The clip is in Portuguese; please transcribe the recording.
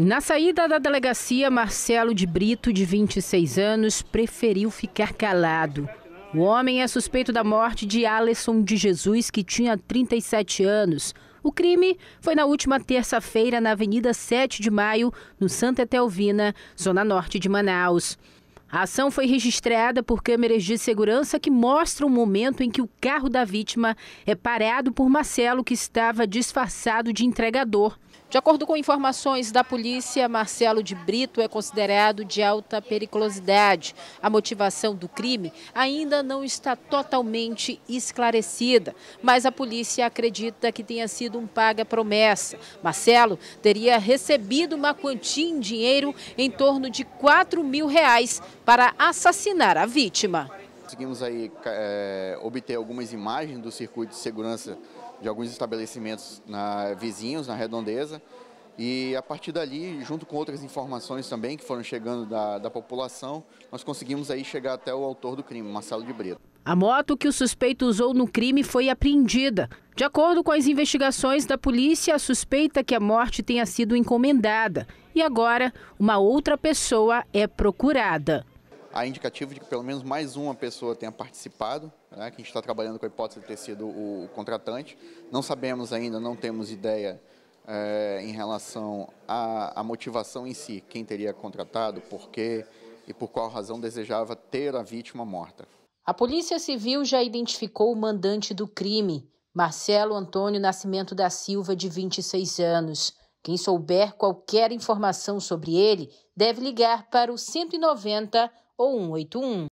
Na saída da delegacia, Marcelo de Brito, de 26 anos, preferiu ficar calado. O homem é suspeito da morte de Alisson de Jesus, que tinha 37 anos. O crime foi na última terça-feira, na Avenida 7 de Maio, no Santa Etelvina, zona norte de Manaus. A ação foi registrada por câmeras de segurança que mostram o momento em que o carro da vítima é parado por Marcelo, que estava disfarçado de entregador. De acordo com informações da polícia, Marcelo de Brito é considerado de alta periculosidade. A motivação do crime ainda não está totalmente esclarecida, mas a polícia acredita que tenha sido um paga-promessa. Marcelo teria recebido uma quantia em dinheiro em torno de 4 mil reais para assassinar a vítima. Conseguimos aí é, obter algumas imagens do circuito de segurança de alguns estabelecimentos na, vizinhos, na redondeza. E a partir dali, junto com outras informações também que foram chegando da, da população, nós conseguimos aí chegar até o autor do crime, Marcelo de Brito. A moto que o suspeito usou no crime foi apreendida. De acordo com as investigações da polícia, a suspeita que a morte tenha sido encomendada. E agora, uma outra pessoa é procurada há indicativo de que pelo menos mais uma pessoa tenha participado, né, que a gente está trabalhando com a hipótese de ter sido o contratante. Não sabemos ainda, não temos ideia é, em relação à, à, motivação em si, quem teria contratado, por quê e por qual razão desejava ter a vítima morta. A Polícia Civil já identificou o mandante do crime, Marcelo Antônio Nascimento da Silva, de 26 anos. Quem souber qualquer informação sobre ele deve ligar para o 190 ou 181.